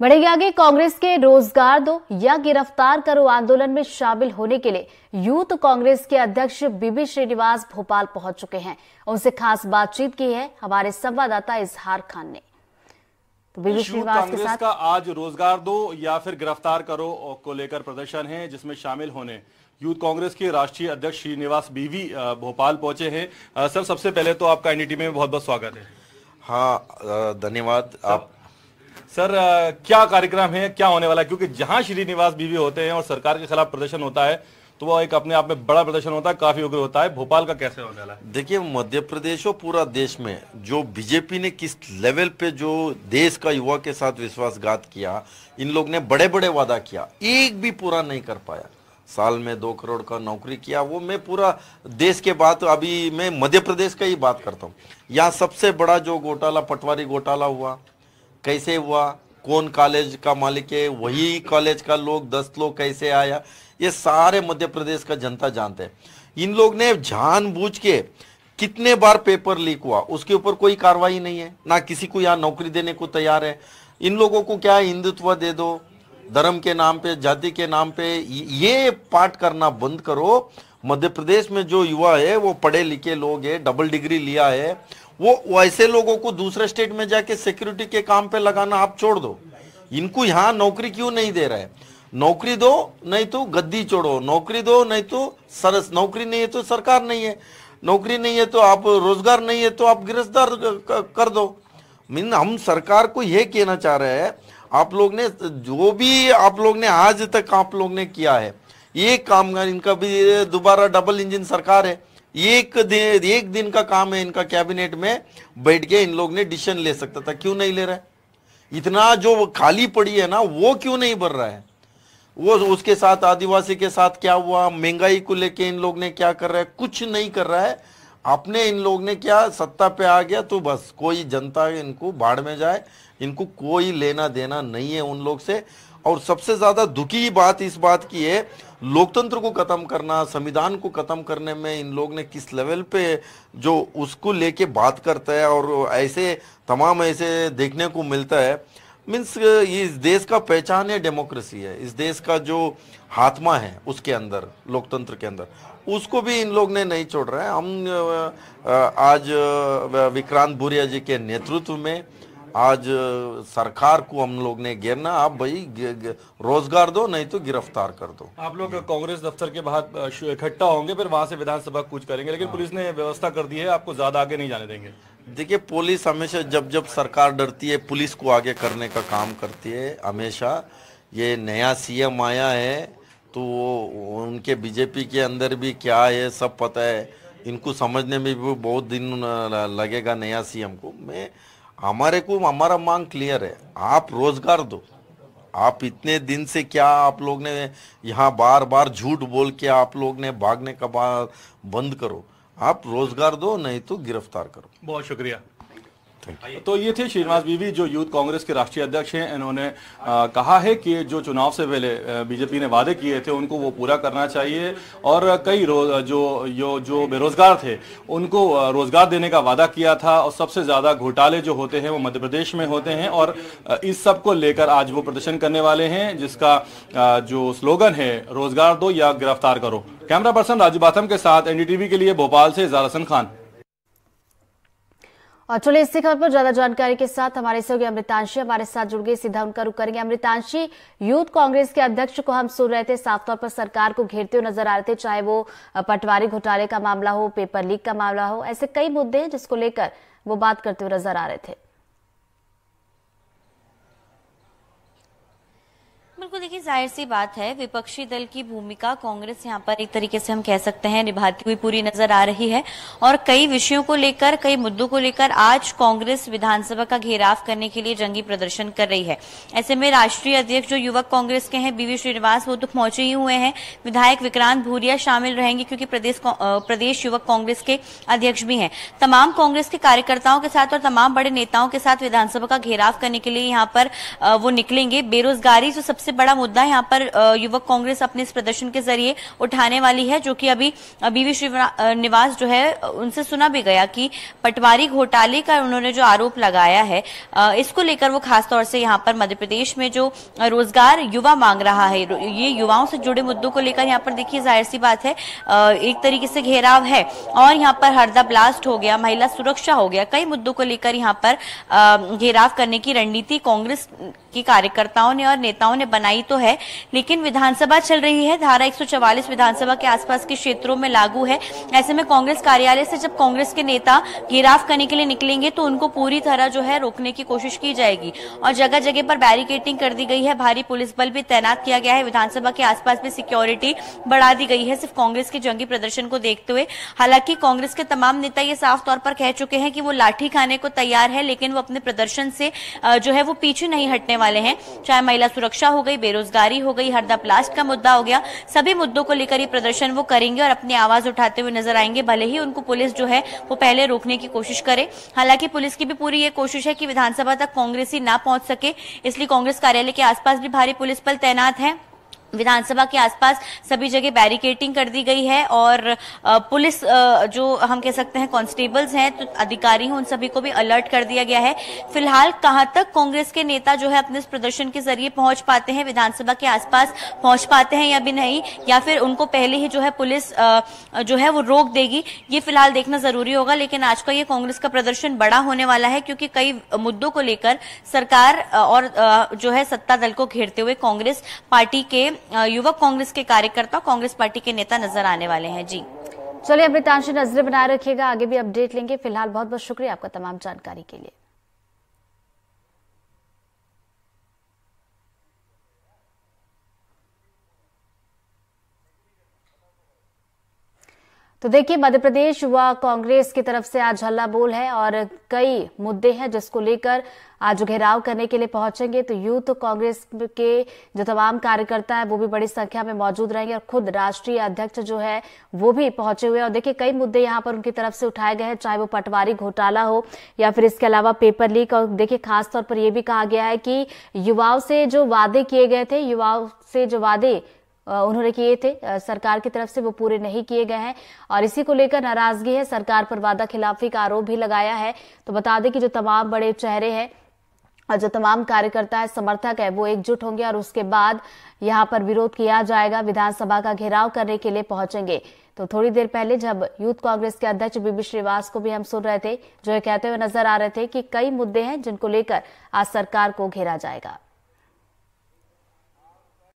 बढ़ेगी आगे कांग्रेस के रोजगार दो या गिरफ्तार करो आंदोलन में शामिल होने के लिए यूथ कांग्रेस के अध्यक्ष बीबी श्रीनिवास भोपाल पहुंच चुके हैं उनसे खास बातचीत की है हमारे संवाददाता इजहार खान ने तो बीबी श्रीनिवास के साथ का आज रोजगार दो या फिर गिरफ्तार करो को लेकर प्रदर्शन है जिसमें शामिल होने यूथ कांग्रेस के राष्ट्रीय अध्यक्ष श्रीनिवास बीवी भोपाल पहुंचे हैं सर सबसे पहले तो आपका एनडीटी में बहुत बहुत स्वागत है हाँ धन्यवाद आप सर आ, क्या कार्यक्रम है क्या होने वाला है क्योंकि जहां श्रीनिवास बीवी होते हैं और सरकार के खिलाफ प्रदर्शन होता है तो वो एक अपने आप में बड़ा प्रदर्शन होता है काफी उग्र होता है भोपाल का कैसे होने वाला है देखिए मध्य प्रदेश और पूरा देश में जो बीजेपी ने किस लेवल पे जो देश का युवा के साथ विश्वासघात किया इन लोग ने बड़े बड़े वादा किया एक भी पूरा नहीं कर पाया साल में दो करोड़ का नौकरी किया वो मैं पूरा देश के बात अभी मैं मध्य प्रदेश का ही बात करता हूँ यहाँ सबसे बड़ा जो घोटाला पटवारी घोटाला हुआ कैसे हुआ कौन कॉलेज का मालिक है वही कॉलेज का लोग दस लोग कैसे आया ये सारे मध्य प्रदेश का जनता जानते हैं इन लोग ने जानबूझ के कितने बार पेपर लीक हुआ उसके ऊपर कोई कार्रवाई नहीं है ना किसी को यहाँ नौकरी देने को तैयार है इन लोगों को क्या हिंदुत्व दे दो धर्म के नाम पे जाति के नाम पे ये पाठ करना बंद करो मध्य प्रदेश में जो युवा है वो पढ़े लिखे लोग है डबल डिग्री लिया है वो वैसे लोगों को दूसरे स्टेट में जाके सिक्योरिटी के काम पे लगाना आप छोड़ दो इनको यहाँ नौकरी क्यों नहीं दे रहा है नौकरी दो नहीं तो गद्दी छोड़ो नौकरी दो नहीं तो सरस नौकरी नहीं है तो सरकार नहीं है नौकरी नहीं है तो आप रोजगार नहीं है तो आप गिरफ्तार कर दो मीन हम सरकार को यह कहना चाह रहे हैं आप लोग ने जो भी आप लोग ने आज तक आप लोग ने किया है एक काम इनका भी दोबारा डबल इंजन सरकार है एक दिन एक दिन का काम है इनका कैबिनेट में बैठ के इन लोग ने डिसीजन ले सकता था क्यों नहीं ले रहा है इतना जो खाली पड़ी है ना वो क्यों नहीं भर रहा है वो उसके साथ आदिवासी के साथ क्या हुआ महंगाई को लेके इन लोग ने क्या कर रहा है कुछ नहीं कर रहा है अपने इन लोग ने क्या सत्ता पे आ गया तो बस कोई जनता इनको बाढ़ में जाए इनको कोई लेना देना नहीं है उन लोग से और सबसे ज़्यादा दुखी बात इस बात की है लोकतंत्र को ख़त्म करना संविधान को ख़त्म करने में इन लोग ने किस लेवल पे जो उसको लेके बात करता है और ऐसे तमाम ऐसे देखने को मिलता है मीन्स इस देश का पहचान है डेमोक्रेसी है इस देश का जो हाथमा है उसके अंदर लोकतंत्र के अंदर उसको भी इन लोग ने नहीं छोड़ रहा है हम आज विक्रांत भूरिया जी के नेतृत्व में आज सरकार को हम लोग ने घेरना आप भाई रोजगार दो नहीं तो गिरफ्तार कर दो आप लोग कांग्रेस दफ्तर के बाहर इकट्ठा होंगे फिर वहां से विधानसभा कूच करेंगे लेकिन हाँ। पुलिस ने व्यवस्था कर दी है आपको ज्यादा आगे नहीं जाने देंगे देखिए पुलिस हमेशा जब जब सरकार डरती है पुलिस को आगे करने का काम करती है हमेशा ये नया सीएम आया है तो वो उनके बीजेपी के अंदर भी क्या है सब पता है इनको समझने में भी बहुत दिन लगेगा नया सीएम को मैं हमारे को हमारा मांग क्लियर है आप रोजगार दो आप इतने दिन से क्या आप लोग ने यहाँ बार बार झूठ बोल के आप लोग ने भागने का बंद करो आप रोजगार दो नहीं तो गिरफ्तार करो बहुत शुक्रिया तो ये थे श्रीनिवास बीवी जो यूथ कांग्रेस के राष्ट्रीय अध्यक्ष हैं इन्होंने कहा है कि जो चुनाव से पहले बीजेपी ने वादे किए थे उनको वो पूरा करना चाहिए और कई जो जो जो बेरोजगार थे उनको रोजगार देने का वादा किया था और सबसे ज्यादा घोटाले जो होते हैं वो मध्य प्रदेश में होते हैं और इस सब को लेकर आज वो प्रदर्शन करने वाले हैं जिसका जो स्लोगन है रोजगार दो या गिरफ्तार करो कैमरा पर्सन राजू बाथम के साथ एनडीटीवी के लिए भोपाल से जारसन खान और चलिए इसी खबर पर ज्यादा जानकारी के साथ हमारे सहयोगी अमृतांशी हमारे साथ जुड़ गए सीधा उनका रुख करेंगे अमृतांशी यूथ कांग्रेस के अध्यक्ष को हम सुन रहे थे साफ तौर पर सरकार को घेरते हुए नजर आ रहे थे चाहे वो पटवारी घोटाले का मामला हो पेपर लीक का मामला हो ऐसे कई मुद्दे हैं जिसको लेकर वो बात करते हुए नजर आ रहे थे बिल्कुल देखिए जाहिर सी बात है विपक्षी दल की भूमिका कांग्रेस यहाँ पर एक तरीके से हम कह सकते हैं निभाती हुई पूरी नजर आ रही है और कई विषयों को लेकर कई मुद्दों को लेकर आज कांग्रेस विधानसभा का घेराव करने के लिए जंगी प्रदर्शन कर रही है ऐसे में राष्ट्रीय अध्यक्ष जो युवक कांग्रेस के हैं बीवी श्रीनिवास वो तो पहुंचे ही हुए हैं विधायक विक्रांत भूरिया शामिल रहेंगे क्योंकि प्रदेश प्रदेश युवक कांग्रेस के अध्यक्ष भी हैं तमाम कांग्रेस के कार्यकर्ताओं के साथ और तमाम बड़े नेताओं के साथ विधानसभा का घेराव करने के लिए यहाँ पर वो निकलेंगे बेरोजगारी जो सबसे सबसे बड़ा मुद्दा यहाँ पर युवक कांग्रेस अपने इस प्रदर्शन के जरिए उठाने वाली है जो कि अभी बीवी श्रीनिवास जो है उनसे सुना भी गया कि पटवारी घोटाले का उन्होंने जो आरोप लगाया है इसको लेकर वो खासतौर से यहाँ पर मध्य प्रदेश में जो रोजगार युवा मांग रहा है ये युवाओं से जुड़े मुद्दों को लेकर यहाँ पर देखिए जाहिर सी बात है एक तरीके से घेराव है और यहाँ पर हरदा ब्लास्ट हो गया महिला सुरक्षा हो गया कई मुद्दों को लेकर यहाँ पर घेराव करने की रणनीति कांग्रेस के कार्यकर्ताओं ने और नेताओं ने बनाई तो है लेकिन विधानसभा चल रही है धारा 144 विधानसभा के आसपास के क्षेत्रों में लागू है ऐसे में कांग्रेस कार्यालय से जब कांग्रेस के नेता घेराव करने के लिए निकलेंगे तो उनको पूरी तरह जो है रोकने की कोशिश की जाएगी और जगह जगह पर बैरिकेटिंग कर दी गई है भारी पुलिस बल भी तैनात किया गया है विधानसभा के आसपास भी सिक्योरिटी बढ़ा दी गई है सिर्फ कांग्रेस के जंगी प्रदर्शन को देखते हुए हालांकि कांग्रेस के तमाम नेता ये साफ तौर पर कह चुके हैं कि वो लाठी खाने को तैयार है लेकिन वो अपने प्रदर्शन से जो है वो पीछे नहीं हटने वाले हैं चाहे महिला सुरक्षा हो गई गई बेरोजगारी हो गई हरदा प्लास्ट का मुद्दा हो गया सभी मुद्दों को लेकर ये प्रदर्शन वो करेंगे और अपनी आवाज उठाते हुए नजर आएंगे भले ही उनको पुलिस जो है वो पहले रोकने की कोशिश करे हालांकि पुलिस की भी पूरी ये कोशिश है कि विधानसभा तक कांग्रेस ही ना पहुंच सके इसलिए कांग्रेस कार्यालय के आसपास भी भारी पुलिस बल तैनात है विधानसभा के आसपास सभी जगह बैरिकेटिंग कर दी गई है और पुलिस जो हम कह सकते हैं कांस्टेबल्स हैं तो अधिकारी हैं उन सभी को भी अलर्ट कर दिया गया है फिलहाल कहां तक कांग्रेस के नेता जो है अपने इस प्रदर्शन के जरिए पहुंच पाते हैं विधानसभा के आसपास पहुंच पाते हैं या भी नहीं या फिर उनको पहले ही जो है पुलिस जो है वो रोक देगी ये फिलहाल देखना जरूरी होगा लेकिन आज का ये कांग्रेस का प्रदर्शन बड़ा होने वाला है क्योंकि कई मुद्दों को लेकर सरकार और जो है सत्ता दल को घेरते हुए कांग्रेस पार्टी के युवक कांग्रेस के कार्यकर्ता कांग्रेस पार्टी के नेता नजर आने वाले हैं जी चलिए अमृतांशी नजरें बनाए रखिएगा आगे भी अपडेट लेंगे फिलहाल बहुत बहुत शुक्रिया आपका तमाम जानकारी के लिए तो देखिए मध्य प्रदेश व कांग्रेस की तरफ से आज हल्ला बोल है और कई मुद्दे हैं जिसको लेकर आज घेराव करने के लिए पहुंचेंगे तो यूथ कांग्रेस के जो तमाम कार्यकर्ता है वो भी बड़ी संख्या में मौजूद रहेंगे और खुद राष्ट्रीय अध्यक्ष जो है वो भी पहुंचे हुए और देखिए कई मुद्दे यहाँ पर उनकी तरफ से उठाए गए हैं चाहे वो पटवारी घोटाला हो या फिर इसके अलावा पेपर लीक और देखिए खासतौर पर यह भी कहा गया है कि युवाओं से जो वादे किए गए थे युवाओं से जो वादे उन्होंने किए थे सरकार की तरफ से वो पूरे नहीं किए गए हैं और इसी को लेकर नाराजगी है सरकार पर वादा खिलाफी का आरोप भी लगाया है तो बता दें कि जो तमाम बड़े चेहरे हैं और जो तमाम कार्यकर्ता है समर्थक है वो एकजुट होंगे और उसके बाद यहाँ पर विरोध किया जाएगा विधानसभा का घेराव करने के लिए पहुंचेंगे तो थोड़ी देर पहले जब यूथ कांग्रेस के अध्यक्ष बीबी श्रीवास को भी हम सुन रहे थे जो ये कहते हुए नजर आ रहे थे कि कई मुद्दे हैं जिनको लेकर आज सरकार को घेरा जाएगा